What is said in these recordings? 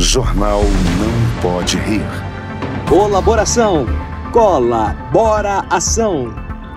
Jornal Não Pode Rir. Colaboração. Colabora Ação.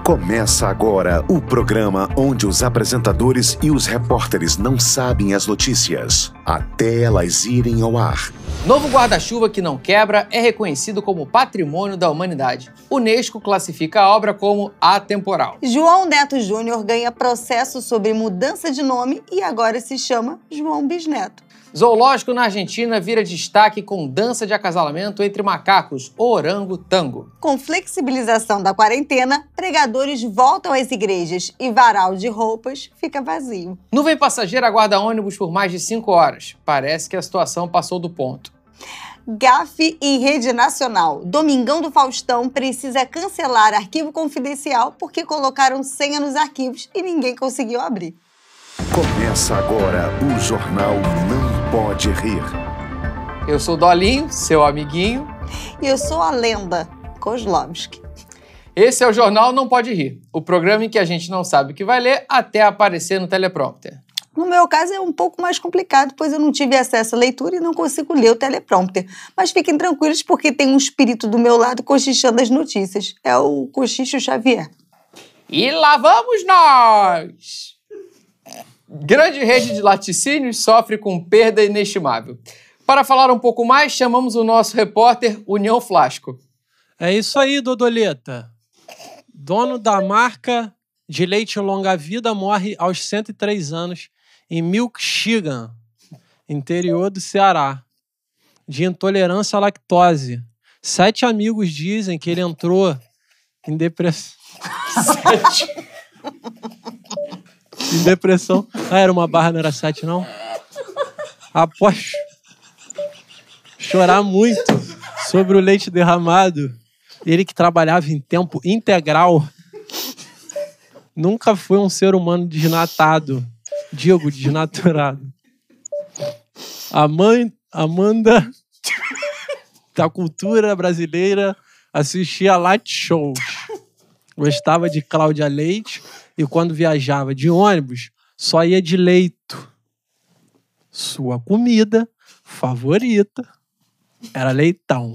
Começa agora o programa onde os apresentadores e os repórteres não sabem as notícias, até elas irem ao ar. Novo guarda-chuva que não quebra é reconhecido como patrimônio da humanidade. Unesco classifica a obra como atemporal. João Neto Júnior ganha processo sobre mudança de nome e agora se chama João Bisneto. Zoológico na Argentina vira destaque com dança de acasalamento entre macacos, orangotango. Com flexibilização da quarentena, pregadores voltam às igrejas e varal de roupas fica vazio. Nuvem passageira aguarda ônibus por mais de cinco horas. Parece que a situação passou do ponto. Gafe em rede nacional. Domingão do Faustão precisa cancelar arquivo confidencial porque colocaram senha nos arquivos e ninguém conseguiu abrir. Começa agora o Jornal Não Pode Rir. Eu sou Dolinho, seu amiguinho. E eu sou a lenda, Kozlovski. Esse é o Jornal Não Pode Rir, o programa em que a gente não sabe o que vai ler até aparecer no teleprompter. No meu caso é um pouco mais complicado, pois eu não tive acesso à leitura e não consigo ler o teleprompter. Mas fiquem tranquilos, porque tem um espírito do meu lado cochichando as notícias. É o Cochicho Xavier. E lá vamos nós! Grande rede de laticínios sofre com perda inestimável. Para falar um pouco mais, chamamos o nosso repórter União Flasco. É isso aí, Dodoleta. Dono da marca de leite longa vida morre aos 103 anos em Milxigan, interior do Ceará, de intolerância à lactose. Sete amigos dizem que ele entrou em depressão. Sete. de depressão. Ah, era uma barra, não era sete, não? Após chorar muito sobre o leite derramado, ele que trabalhava em tempo integral, nunca foi um ser humano desnatado. Diego, desnaturado. A mãe, Amanda, da cultura brasileira, assistia light shows. Gostava de Cláudia Leite e quando viajava de ônibus, só ia de leito. Sua comida favorita era leitão.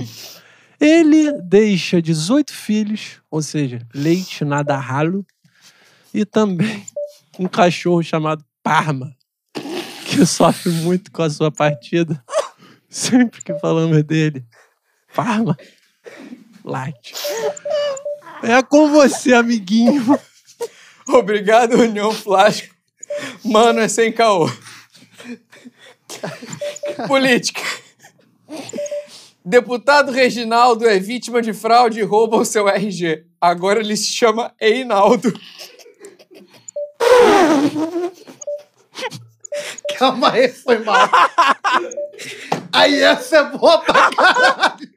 Ele deixa 18 filhos, ou seja, leite nada ralo, e também um cachorro chamado Parma, que sofre muito com a sua partida. Sempre que falamos dele, Parma late. É com você, amiguinho. Obrigado, União Plástico. Mano, é sem caô. Política. Deputado Reginaldo é vítima de fraude e rouba o seu RG. Agora ele se chama Einaldo. Calma aí, foi mal. Aí essa é boa pra caralho.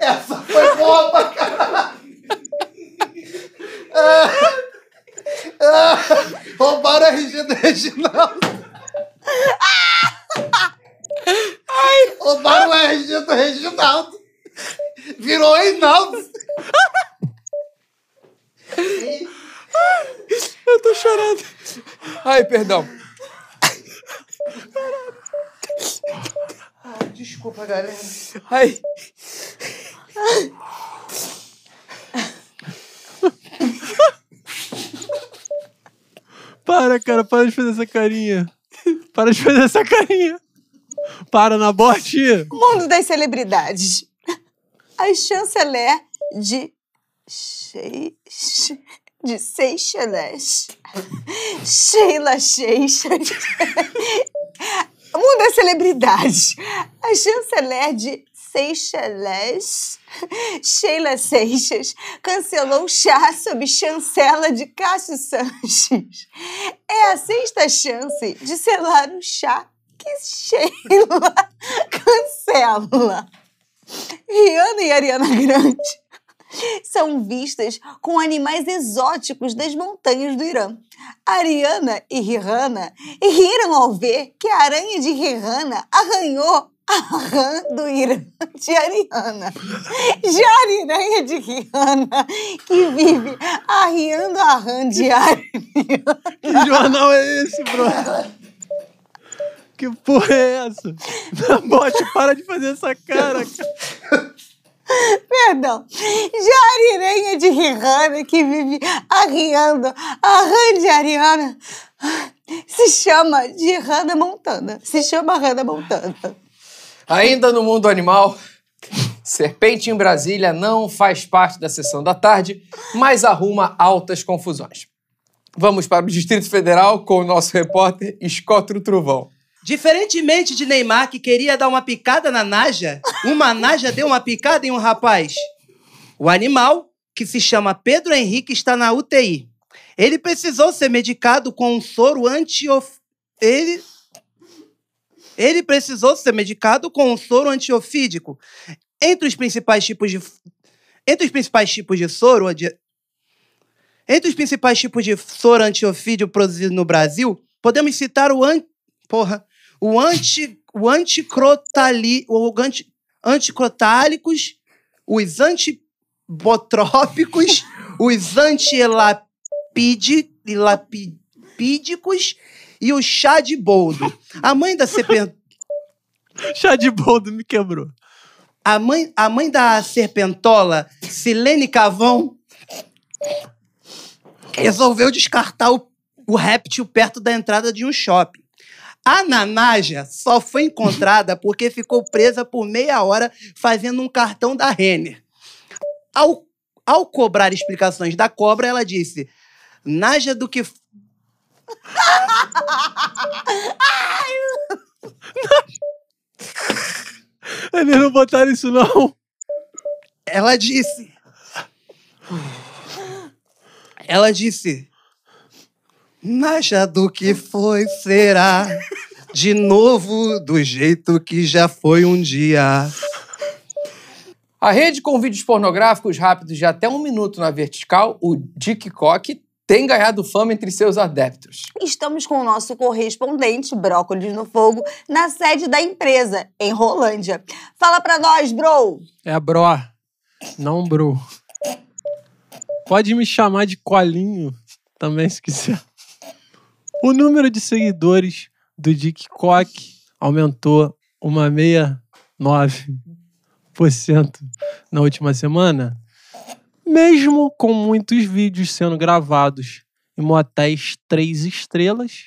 Essa foi boa pra caralho. Ah, ah, roubaram a RG do Reginaldo. Ai. Roubaram a RG do Reginaldo. Virou Reinaldo. Eu tô chorando. Ai, perdão. Ai, desculpa, galera. Ai. Ai. Para, cara, para de fazer essa carinha. Para de fazer essa carinha. Para na bote. Mundo das celebridades. A chanceler é de Sheis. De Seychelles. Sheila Seychelles. Mundo das celebridades. A chanceler é de Seixelles, Sheila Seixas, cancelou chá sob chancela de Cássio Sanches. É a sexta chance de selar um chá que Sheila cancela. Rihanna e Ariana Grande são vistas com animais exóticos das montanhas do Irã. Ariana e Rihanna riram ao ver que a aranha de Rihanna arranhou a rã do Irã de Ariana. Jariranha né, de Rihanna, que vive arriando a rã de Ariana. Que jornal é esse, bro. Que porra é essa? Bote, para de fazer essa cara. cara. Perdão. Jariranha né, de Rihanna, que vive arriando a rã de Ariana, se chama de Hannah Montana. Se chama Hannah Montana. Ainda no mundo animal, serpente em Brasília não faz parte da sessão da tarde, mas arruma altas confusões. Vamos para o Distrito Federal com o nosso repórter Escotro Truvão. Diferentemente de Neymar, que queria dar uma picada na Naja, uma Naja deu uma picada em um rapaz. O animal, que se chama Pedro Henrique, está na UTI. Ele precisou ser medicado com um soro anti... Ele ele precisou ser medicado com um soro antiofídico. Entre os principais tipos de entre os principais tipos de soro entre os principais tipos de soro antiofídico produzido no Brasil, podemos citar o an, porra, o anti o anticrotali, o anti, anticrotálicos, os antibotrópicos, os antilapídicos e o chá de boldo. A mãe da serpent... chá de boldo me quebrou. A mãe, a mãe da serpentola, Silene Cavão, resolveu descartar o, o réptil perto da entrada de um shopping. A Nanaja só foi encontrada porque ficou presa por meia hora fazendo um cartão da Renner. Ao, ao cobrar explicações da cobra, ela disse: Naja do que eles não botaram isso, não. Ela disse. Ela disse. Naja do que foi, será. De novo, do jeito que já foi um dia. A rede com vídeos pornográficos rápidos de até um minuto na vertical, o Dick Cock, tem ganhado fama entre seus adeptos. Estamos com o nosso correspondente Brócolis no Fogo na sede da empresa, em Rolândia. Fala pra nós, bro! É bro, não bro. Pode me chamar de Colinho, também se quiser. O número de seguidores do Dick Cock aumentou uma meia cento na última semana mesmo com muitos vídeos sendo gravados em motéis três estrelas,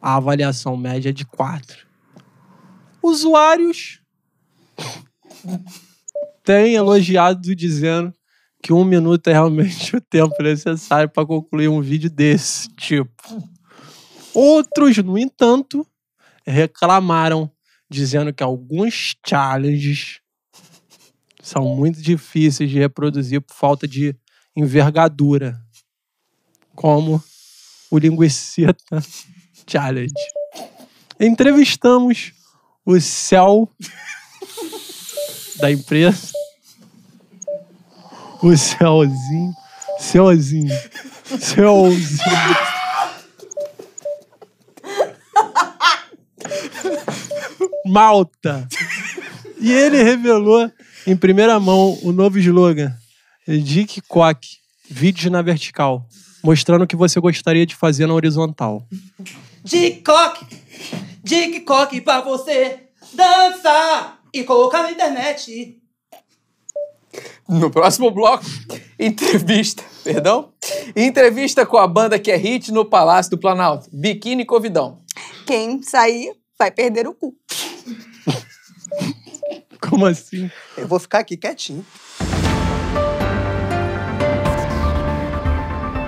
a avaliação média é de quatro. Usuários têm elogiado dizendo que um minuto é realmente o tempo necessário para concluir um vídeo desse tipo. Outros, no entanto, reclamaram, dizendo que alguns challenges são muito difíceis de reproduzir por falta de envergadura. Como o Linguiceta Challenge. Entrevistamos o céu da empresa. O céuzinho. Céuzinho. Céuzinho. Malta. E ele revelou em primeira mão o novo slogan: Dick Quack, vídeos na vertical, mostrando o que você gostaria de fazer na horizontal. Dick Quack, Dick Quack pra você dançar e colocar na internet. No próximo bloco, entrevista, perdão? Entrevista com a banda que é hit no Palácio do Planalto, Biquíni Covidão. Quem sair vai perder o cu. Como assim? Eu vou ficar aqui quietinho.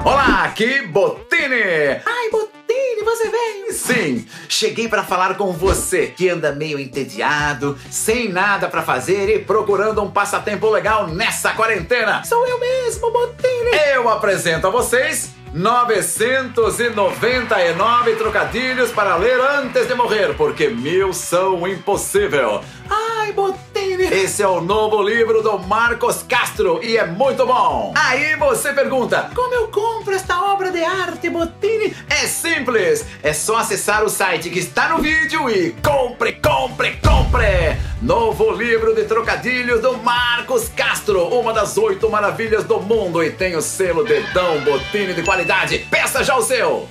Olá, aqui Botini! Ai, Botini, você veio! Sim, cheguei para falar com você que anda meio entediado, sem nada para fazer e procurando um passatempo legal nessa quarentena. Sou eu mesmo, Botini! Eu apresento a vocês 999 trocadilhos para ler antes de morrer, porque mil são impossível. Ai, Botini! Esse é o novo livro do Marcos Castro e é muito bom! Aí você pergunta: como eu compro esta obra de arte, Botini? É simples, é só acessar o site que está no vídeo e compre, compre, compre! Novo livro de trocadilhos do Marcos Castro, uma das oito maravilhas do mundo e tem o selo Dedão Botine de qualidade. Peça já o seu!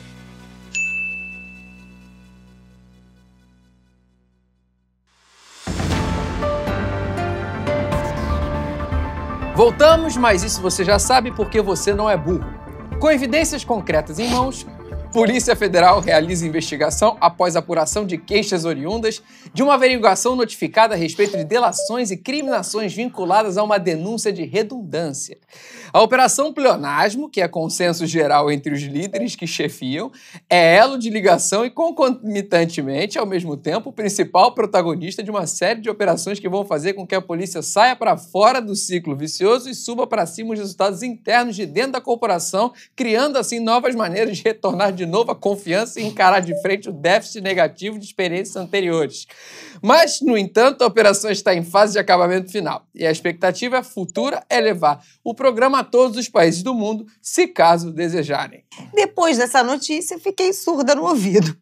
Voltamos, mas isso você já sabe porque você não é burro. Com evidências concretas em mãos, Polícia Federal realiza investigação após apuração de queixas oriundas de uma averiguação notificada a respeito de delações e criminações vinculadas a uma denúncia de redundância. A Operação Pleonasmo, que é consenso geral entre os líderes que chefiam, é elo de ligação e, concomitantemente, ao mesmo tempo, o principal protagonista de uma série de operações que vão fazer com que a polícia saia para fora do ciclo vicioso e suba para cima os resultados internos de dentro da corporação, criando assim novas maneiras de retornar de de novo a confiança e encarar de frente o déficit negativo de experiências anteriores. Mas, no entanto, a operação está em fase de acabamento final e a expectativa é futura é levar o programa a todos os países do mundo, se caso desejarem. Depois dessa notícia, fiquei surda no ouvido.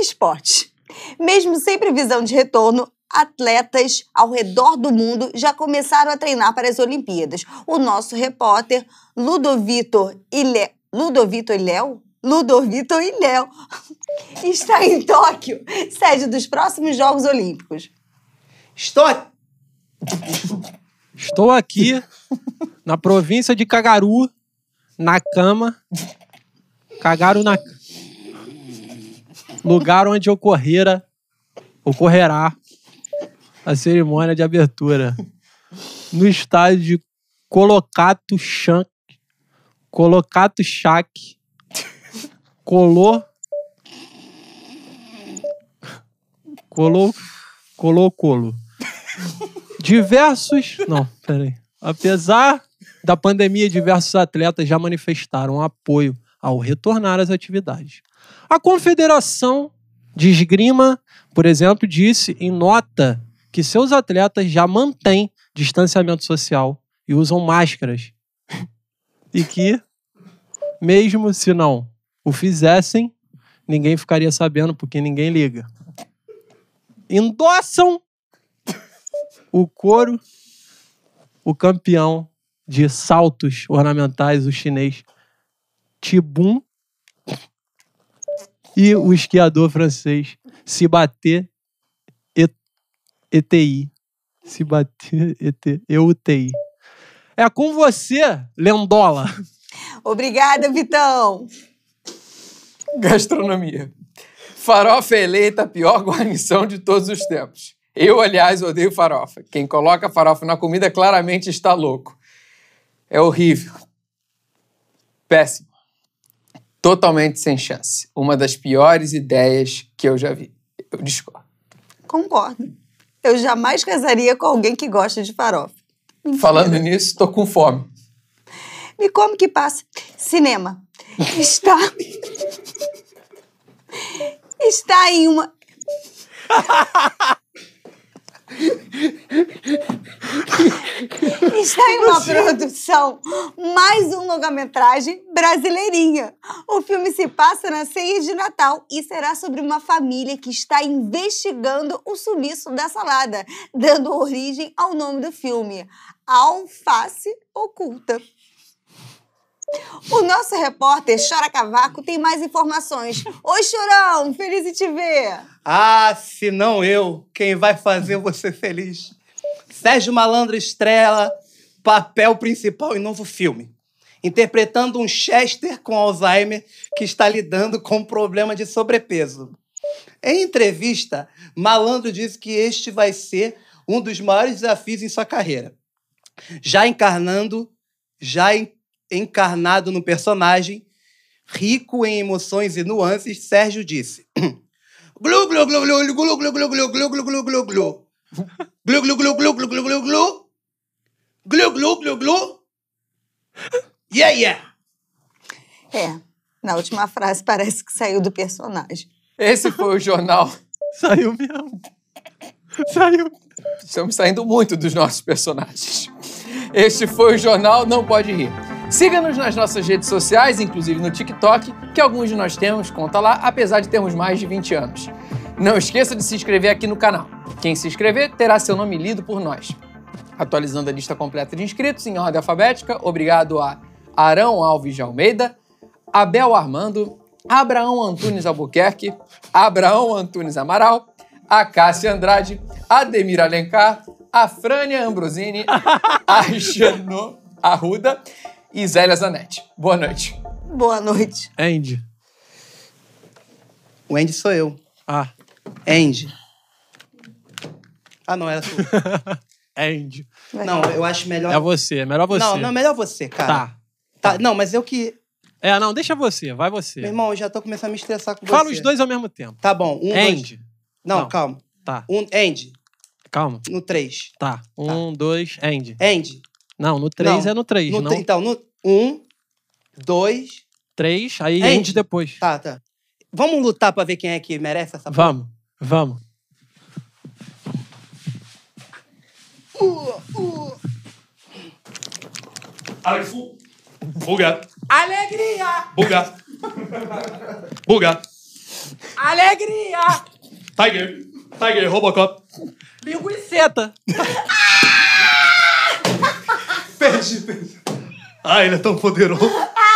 Esporte. Mesmo sem previsão de retorno, atletas ao redor do mundo já começaram a treinar para as Olimpíadas. O nosso repórter Ludovitor Ile Ludovito e Léo? Ludovito e Léo. Está em Tóquio, sede dos próximos Jogos Olímpicos. Estou. Estou aqui na província de Kagaru, na cama. Cagaru na lugar onde ocorrera ocorrerá a cerimônia de abertura no estádio de Colocato Chan Colocato Shack, Colô. Colô. Colô colo. Diversos. Não, peraí. Apesar da pandemia, diversos atletas já manifestaram apoio ao retornar às atividades. A Confederação de Esgrima, por exemplo, disse em nota que seus atletas já mantêm distanciamento social e usam máscaras e que, mesmo se não o fizessem, ninguém ficaria sabendo porque ninguém liga. Endossam o couro, o campeão de saltos ornamentais, o chinês Tibum, e o esquiador francês se bater ETI. Se bater ET, EUTI. É com você, Lendola. Obrigada, Vitão. Gastronomia. Farofa é eleita a pior guarnição de todos os tempos. Eu, aliás, odeio farofa. Quem coloca farofa na comida claramente está louco. É horrível. Péssimo. Totalmente sem chance. Uma das piores ideias que eu já vi. Eu discordo. Concordo. Eu jamais casaria com alguém que gosta de farofa. Falando nisso, estou com fome. Me como que passa? Cinema. Está. Está em uma. Está em uma produção, mais um longa-metragem brasileirinha. O filme se passa na ceia de Natal e será sobre uma família que está investigando o sumiço da salada, dando origem ao nome do filme, Alface Oculta. O nosso repórter Chora Cavaco tem mais informações. Oi, Chorão, feliz em te ver. Ah, se não eu, quem vai fazer você feliz? Sérgio Malandro estrela papel principal em novo filme, interpretando um Chester com Alzheimer que está lidando com um problema de sobrepeso. Em entrevista, Malandro disse que este vai ser um dos maiores desafios em sua carreira. Já encarnando, já encarnado no personagem, rico em emoções e nuances, Sérgio disse: glu glu glu glu glu glu glu glu glu glu glu glu glu glu glu glu glu glu glu Glu, glu, glu, glu. Yeah, yeah. É, na última frase parece que saiu do personagem. Esse foi o jornal. Saiu mesmo. Saiu. Estamos saindo muito dos nossos personagens. Este foi o Jornal Não Pode Rir. Siga-nos nas nossas redes sociais, inclusive no TikTok, que alguns de nós temos, conta lá, apesar de termos mais de 20 anos. Não esqueça de se inscrever aqui no canal. Quem se inscrever terá seu nome lido por nós. Atualizando a lista completa de inscritos em ordem alfabética, obrigado a Arão Alves de Almeida, Abel Armando, Abraão Antunes Albuquerque, Abraão Antunes Amaral, a Cássia Andrade, Ademir Alencar, a Frânia Ambrosini, a Janô Arruda e Zélia Zanetti. Boa noite. Boa noite. Andy. O Andy sou eu. Ah. Andy. Ah, não, era tu. end. Não, eu acho melhor. É você, é melhor você. Não, não, melhor você, cara. Tá. tá. Não, mas eu que. É, não, deixa você, vai você. Meu irmão, eu já tô começando a me estressar com você. Fala os dois ao mesmo tempo. Tá bom, um. End. Dois... Não, não, calma. Tá. Um, end. Calma. No três. Tá. tá. Um, tá. dois, end. End. Não, no três não. é no três, no não. Então, no um, dois. Três, aí end. depois. Tá, tá. Vamos lutar pra ver quem é que merece essa Vamos, porra? vamos. Uh, uh. Buga. Alegria. Buga. Buga. Alegria. Tiger. Tiger, Robocop. Linguiceta. perdi, perdi. Ai, ele é tão poderoso. Ah!